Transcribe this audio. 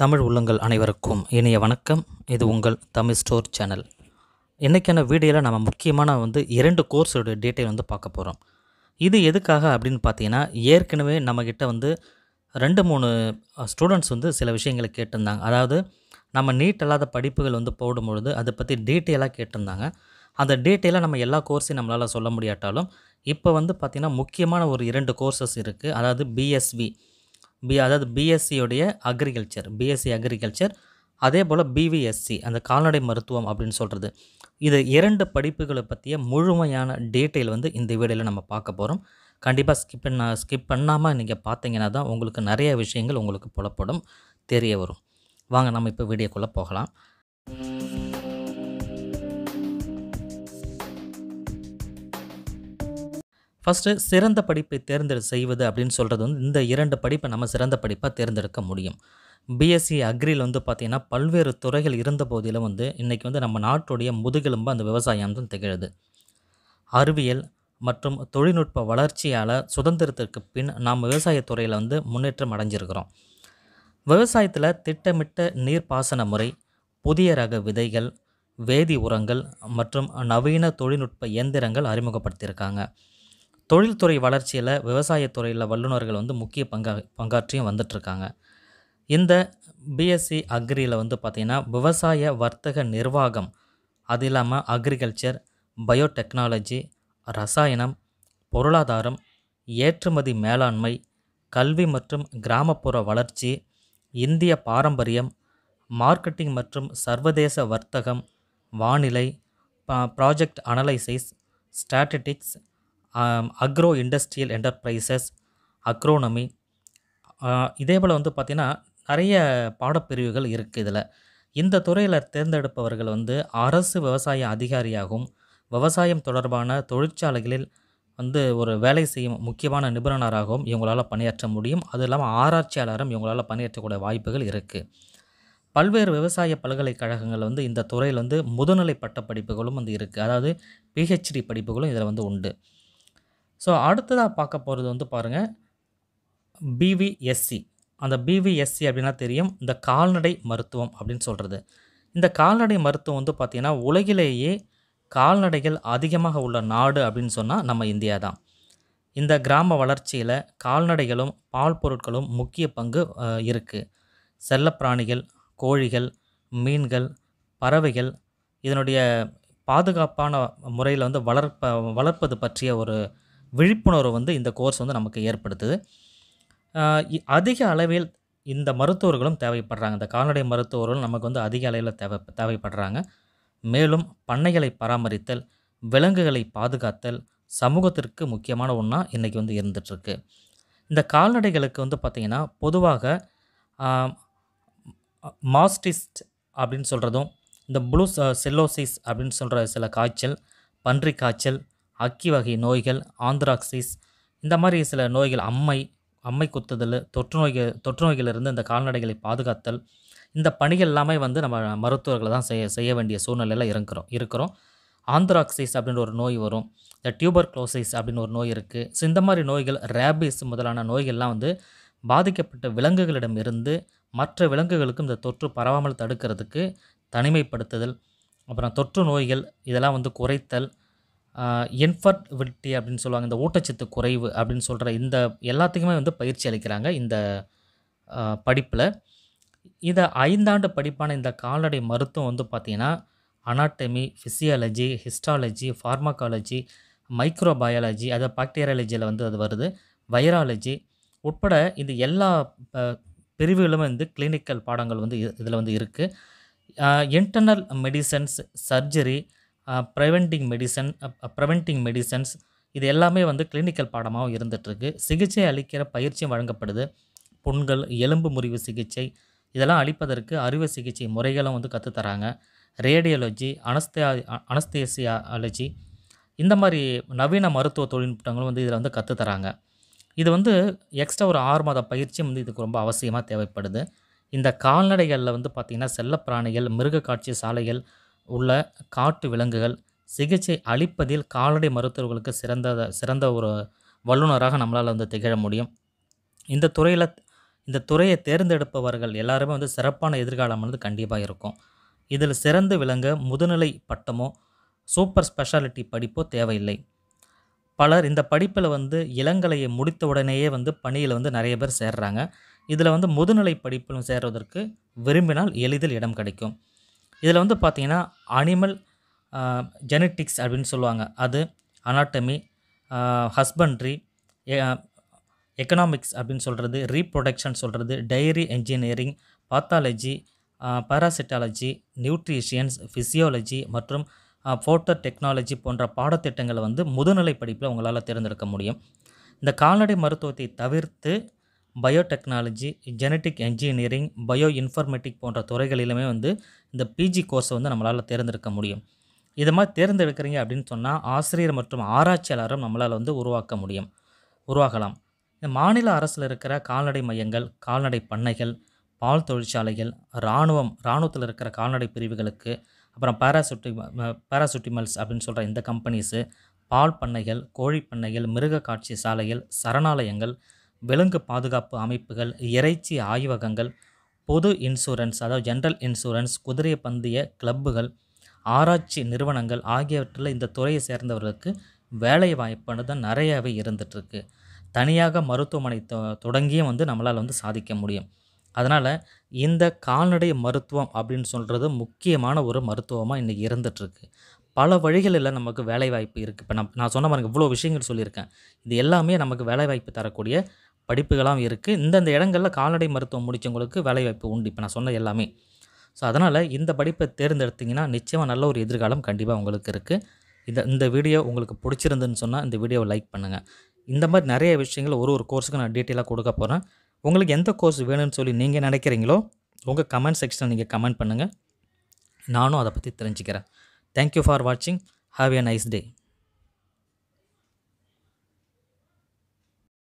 தமிழ் உள்ளங்கள் அனைவருக்கும் இனிய வணக்கம் இது உங்கள் தமிழ் ஸ்டோர் சேனல் இன்றைக்கான வீடியோவில் நம்ம முக்கியமான வந்து இரண்டு கோர்ஸோட டீட்டெயில் வந்து பார்க்க போகிறோம் இது எதுக்காக அப்படின்னு பார்த்தீங்கன்னா ஏற்கனவே நம்மக்கிட்ட வந்து ரெண்டு மூணு ஸ்டூடெண்ட்ஸ் வந்து சில விஷயங்களை கேட்டிருந்தாங்க அதாவது நம்ம நீட் அல்லாத படிப்புகள் வந்து போடும்பொழுது அதை பற்றி டீட்டெயிலாக கேட்டிருந்தாங்க அந்த டீட்டெயிலாக நம்ம எல்லா கோர்ஸையும் நம்மளால் சொல்ல முடியாட்டாலும் இப்போ வந்து பார்த்திங்கன்னா முக்கியமான ஒரு இரண்டு கோர்சஸ் இருக்குது அதாவது பிஎஸ்வி பி அதாவது பிஎஸ்சியுடைய அக்ரிகல்ச்சர் பிஎஸ்சி அக்ரிகல்ச்சர் அதே போல் பிவிஎஸ்சி அந்த கால்நடை மருத்துவம் அப்படின்னு சொல்கிறது இது இரண்டு படிப்புகளை பற்றிய முழுமையான டீட்டெயில் வந்து இந்த வீடியோவில் நம்ம பார்க்க போகிறோம் கண்டிப்பாக ஸ்கிப் பண்ண ஸ்கிப் பண்ணாமல் நீங்கள் பார்த்தீங்கன்னா தான் உங்களுக்கு நிறைய விஷயங்கள் உங்களுக்கு புலப்படும் தெரிய வரும் வாங்க நம்ம இப்போ வீடியோக்குள்ளே போகலாம் ஃபஸ்ட்டு சிறந்த படிப்பை தேர்ந்தெடு செய்வது அப்படின்னு சொல்கிறது வந்து இந்த இரண்டு படிப்பை நம்ம சிறந்த படிப்பாக தேர்ந்தெடுக்க முடியும் பிஎஸ்சி அக்ரியில் வந்து பார்த்திங்கன்னா பல்வேறு துறைகள் இருந்த போதிலும் வந்து இன்றைக்கி வந்து நம்ம நாட்டுடைய முதுகெலும்பு அந்த விவசாயம் தான் திகழுது அறிவியல் மற்றும் தொழில்நுட்ப வளர்ச்சியால் சுதந்திரத்திற்கு பின் நாம் விவசாயத்துறையில் வந்து முன்னேற்றம் அடைஞ்சிருக்கிறோம் விவசாயத்தில் திட்டமிட்ட நீர்ப்பாசன முறை புதிய ரக விதைகள் வேதி உரங்கள் மற்றும் நவீன தொழில்நுட்ப இயந்திரங்கள் அறிமுகப்படுத்தியிருக்காங்க தொழில்துறை வளர்ச்சியில் விவசாயத்துறையில் வல்லுநர்கள் வந்து முக்கிய பங்கா பங்காற்றியும் வந்துட்டுருக்காங்க இந்த பிஎஸ்சி அக்ரியில் வந்து பார்த்திங்கன்னா விவசாய வர்த்தக நிர்வாகம் அது இல்லாமல் அக்ரிகல்ச்சர் பயோடெக்னாலஜி ரசாயனம் பொருளாதாரம் ஏற்றுமதி மேலாண்மை கல்வி மற்றும் கிராமப்புற வளர்ச்சி இந்திய பாரம்பரியம் மார்க்கெட்டிங் மற்றும் சர்வதேச வர்த்தகம் வானிலை project analysis statistics agro industrial enterprises agronomy இதே போல் வந்து பார்த்திங்கன்னா நிறைய பாடப்பிரிவுகள் இருக்குது இதில் இந்த துறையில் தேர்ந்தெடுப்பவர்கள் வந்து அரசு விவசாய அதிகாரியாகவும் விவசாயம் தொடர்பான தொழிற்சாலைகளில் வந்து ஒரு வேலை செய்யும் முக்கியமான நிபுணராகவும் இவங்களால் பணியாற்ற முடியும் அது இல்லாமல் ஆராய்ச்சியாளரும் இவங்களால் பணியாற்றக்கூடிய வாய்ப்புகள் இருக்குது பல்வேறு விவசாய பல்கலைக்கழகங்கள் வந்து இந்த துறையில் வந்து முதுநிலை பட்ட படிப்புகளும் வந்து இருக்குது அதாவது பிஹெச்டி படிப்புகளும் இதில் வந்து உண்டு ஸோ அடுத்ததாக பார்க்க போகிறது வந்து பாருங்கள் பிவிஎஸ்சி அந்த பிவிஎஸ்சி அப்படின்னா தெரியும் இந்த கால்நடை மருத்துவம் அப்படின்னு சொல்கிறது இந்த கால்நடை மருத்துவம் வந்து பார்த்திங்கன்னா உலகிலேயே கால்நடைகள் அதிகமாக உள்ள நாடு அப்படின்னு சொன்னால் நம்ம இந்தியா தான் இந்த கிராம வளர்ச்சியில் கால்நடைகளும் பால் பொருட்களும் முக்கிய பங்கு இருக்குது செல்லப்பிராணிகள் கோழிகள் மீன்கள் பறவைகள் இதனுடைய பாதுகாப்பான முறையில் வந்து வளர்ப்ப வளர்ப்பது பற்றிய ஒரு விழிப்புணர்வு வந்து இந்த கோர்ஸ் வந்து நமக்கு ஏற்படுத்துது அதிக அளவில் இந்த மருத்துவர்களும் தேவைப்படுறாங்க இந்த கால்நடை மருத்துவர்களும் நமக்கு வந்து அதிக அளவில் தேவை தேவைப்படுறாங்க மேலும் பண்ணைகளை பராமரித்தல் விலங்குகளை பாதுகாத்தல் சமூகத்திற்கு முக்கியமான ஒன்றா இன்றைக்கி வந்து இருந்துகிட்ருக்கு இந்த கால்நடைகளுக்கு வந்து பார்த்திங்கன்னா பொதுவாக மாஸ்டிஸ்ட் அப்படின்னு சொல்கிறதும் இந்த ப்ளூ செல்லோசிஸ் அப்படின்னு சொல்கிற சில காய்ச்சல் பன்றி காய்ச்சல் அக்கி வகை நோய்கள் ஆந்திராக்சிஸ் இந்த மாதிரி சில நோய்கள் அம்மை அம்மை குத்துதல் தொற்று நோய்க தொற்று நோய்களிலிருந்து இந்த கால்நடைகளை பாதுகாத்தல் இந்த பணிகள் எல்லாமே வந்து நம்ம மருத்துவர்களை தான் செய்ய செய்ய வேண்டிய சூழ்நிலையில் இருக்கிறோம் இருக்கிறோம் ஆந்திராக்சிஸ் அப்படின்ற ஒரு நோய் வரும் இந்த டியூபர் குளோசிஸ் அப்படின்னு ஒரு நோய் இருக்குது ஸோ இந்த மாதிரி நோய்கள் ரேபிஸ் முதலான நோய்கள்லாம் வந்து பாதிக்கப்பட்ட விலங்குகளிடம் இருந்து மற்ற விலங்குகளுக்கும் இந்த தொற்று பரவாமல் தடுக்கிறதுக்கு தனிமைப்படுத்துதல் அப்புறம் தொற்று நோய்கள் இதெல்லாம் வந்து குறைத்தல் இன்ஃபர்டிலிட்டி அப்படின்னு சொல்லுவாங்க இந்த ஊட்டச்சத்து குறைவு அப்படின்னு சொல்கிற இந்த எல்லாத்துக்குமே வந்து பயிற்சி அளிக்கிறாங்க இந்த படிப்பில் இதை ஐந்தாண்டு படிப்பான இந்த கால்நடை மருத்துவம் வந்து பார்த்திங்கன்னா anatomy physiology histology pharmacology microbiology அதை பாக்டீரியாலஜியில் வந்து அது வருது வைராலஜி உட்பட இது எல்லா பிரிவுகளும் வந்து கிளினிக்கல் பாடங்கள் வந்து இதில் வந்து இருக்குது internal medicines surgery preventing medicine preventing medicines இது எல்லாமே வந்து கிளினிக்கல் பாடமாகவும் இருந்துகிட்ருக்கு சிகிச்சை அளிக்கிற பயிற்சியும் வழங்கப்படுது புண்கள் எலும்பு முறிவு சிகிச்சை இதெல்லாம் அளிப்பதற்கு அறுவை சிகிச்சை முறைகளும் வந்து கற்றுத்தராங்க ரேடியாலஜி அனஸ்தியா அனஸ்தேசியாலஜி இந்த மாதிரி நவீன மருத்துவ தொழில்நுட்பங்களும் வந்து இதில் வந்து கற்றுத்தராங்க இது வந்து எக்ஸ்ட்ரா ஒரு ஆறு மாத பயிற்சியும் வந்து இதுக்கு ரொம்ப அவசியமாக தேவைப்படுது இந்த கால்நடைகளில் வந்து பார்த்திங்கன்னா செல்லப்பிராணிகள் மிருக காட்சி சாலைகள் உள்ள காட்டு விலங்குகள் சிகிச்சை அளிப்பதில் கால்நடை மருத்துவர்களுக்கு சிறந்த சிறந்த ஒரு வல்லுநராக நம்மளால் வந்து திகழ முடியும் இந்த துறையில் இந்த துறையை தேர்ந்தெடுப்பவர்கள் எல்லாருமே வந்து சிறப்பான எதிர்காலம் வந்து கண்டிப்பாக இருக்கும் இதில் சிறந்து விளங்க முதுநிலை பட்டமோ சூப்பர் ஸ்பெஷாலிட்டி படிப்போ தேவையில்லை பலர் இந்த படிப்பில் வந்து இளங்கலையை முடித்த உடனேயே வந்து பணியில் வந்து நிறைய பேர் சேர்றாங்க இதில் வந்து முதுநிலை படிப்பிலும் சேர்வதற்கு விரும்பினால் எளிதில் இடம் கிடைக்கும் இதில் வந்து பார்த்திங்கன்னா அனிமல் ஜெனட்டிக்ஸ் அப்படின்னு சொல்லுவாங்க அது அனாட்டமி ஹஸ்பண்ட்ரி எக்கனாமிக்ஸ் அப்படின்னு சொல்கிறது ரீப்ரொடக்ஷன் சொல்கிறது dairy engineering pathology parasitology nutritions physiology மற்றும் ஃபோட்டோ டெக்னாலஜி போன்ற பாடத்திட்டங்களை வந்து முதுநிலை படிப்பில் உங்களால் தேர்ந்தெடுக்க முடியும் இந்த கால்நடை மருத்துவத்தை தவிர்த்து biotechnology genetic engineering bio informatic போன்ற துறைகளிலுமே வந்து இந்த பிஜி கோர்ஸை வந்து நம்மளால் தேர்ந்தெடுக்க முடியும் இது மாதிரி தேர்ந்தெடுக்கிறீங்க அப்படின்னு சொன்னால் ஆசிரியர் மற்றும் ஆராய்ச்சியாளரும் நம்மளால் வந்து உருவாக்க முடியும் உருவாகலாம் இந்த மாநில அரசில் இருக்கிற கால்நடை மையங்கள் கால்நடை பண்ணைகள் பால் தொழிற்சாலைகள் இராணுவம் இராணுவத்தில் இருக்கிற கால்நடை பிரிவுகளுக்கு அப்புறம் பேராசூட்டி பேராசூட்டிமல்ஸ் அப்படின்னு சொல்கிற இந்த கம்பெனிஸு பால் பண்ணைகள் கோழி பண்ணைகள் மிருக காட்சி சாலைகள் சரணாலயங்கள் விலங்கு பாதுகாப்பு அமைப்புகள் இறைச்சி ஆய்வகங்கள் பொது இன்சூரன்ஸ் அதாவது ஜென்ரல் இன்சூரன்ஸ் குதிரை பந்தய கிளப்புகள் ஆராய்ச்சி நிறுவனங்கள் ஆகியவற்றில் இந்த துறையை சேர்ந்தவர்களுக்கு வேலை தான் நிறையாவே இருந்துகிட்ருக்கு தனியாக மருத்துவமனை தொடங்கியும் வந்து நம்மளால் வந்து சாதிக்க முடியும் அதனால் இந்த கால்நடை மருத்துவம் அப்படின்னு சொல்கிறது முக்கியமான ஒரு மருத்துவமாக இன்றைக்கி இருந்துகிட்ருக்கு பல வழிகளில் நமக்கு வேலைவாய்ப்பு இருக்குது இப்போ நான் நான் சொன்ன மாதிரி இவ்வளோ விஷயங்கள் சொல்லியிருக்கேன் இது எல்லாமே நமக்கு வேலைவாய்ப்பு தரக்கூடிய படிப்புகளாகவும் இருக்குது இந்தந்த இடங்களில் கால்நடை மருத்துவம் முடித்தவங்களுக்கு வேலைவாய்ப்பு உண்டு இப்போ நான் சொன்ன எல்லாமே ஸோ அதனால் இந்த படிப்பை தேர்ந்தெடுத்திங்கன்னா நிச்சயமாக நல்ல ஒரு எதிர்காலம் கண்டிப்பாக உங்களுக்கு இருக்குது இந்த இந்த வீடியோ உங்களுக்கு பிடிச்சிருந்துன்னு சொன்னால் இந்த வீடியோவை லைக் பண்ணுங்கள் இந்த மாதிரி நிறைய விஷயங்கள் ஒரு ஒரு கோர்ஸுக்கு நான் டீட்டெயிலாக கொடுக்க போகிறேன் உங்களுக்கு எந்த கோர்ஸ் வேணும்னு சொல்லி நீங்கள் நினைக்கிறீங்களோ உங்கள் கமெண்ட் செக்ஷனில் நீங்கள் கமெண்ட் பண்ணுங்கள் நானும் அதை பற்றி தெரிஞ்சுக்கிறேன் தேங்க்யூ ஃபார் வாட்சிங் ஹாவ் ஏ நைஸ் டே